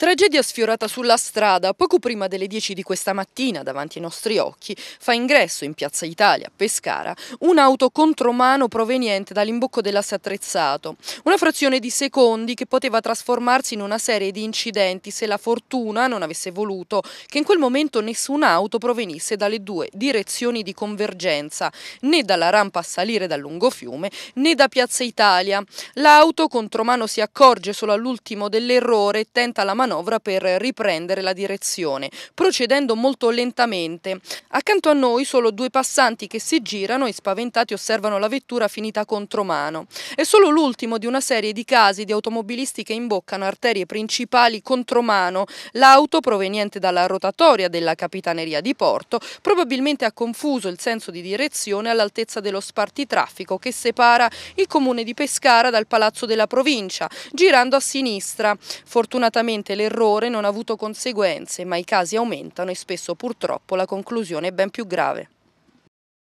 Tragedia sfiorata sulla strada poco prima delle 10 di questa mattina davanti ai nostri occhi fa ingresso in Piazza Italia, a Pescara, un'auto contromano proveniente dall'imbocco dell'asse attrezzato. Una frazione di secondi che poteva trasformarsi in una serie di incidenti se la fortuna non avesse voluto che in quel momento nessun'auto provenisse dalle due direzioni di convergenza, né dalla rampa a salire dal lungo fiume, né da Piazza Italia. L'auto contromano si accorge solo all'ultimo dell'errore e tenta la manovra manovra per riprendere la direzione, procedendo molto lentamente. Accanto a noi solo due passanti che si girano e spaventati osservano la vettura finita contromano. È solo l'ultimo di una serie di casi di automobilisti che imboccano arterie principali contromano. L'auto proveniente dalla rotatoria della Capitaneria di Porto probabilmente ha confuso il senso di direzione all'altezza dello spartitraffico che separa il comune di Pescara dal Palazzo della Provincia, girando a sinistra. Fortunatamente l'errore non ha avuto conseguenze, ma i casi aumentano e spesso purtroppo la conclusione è ben più grave.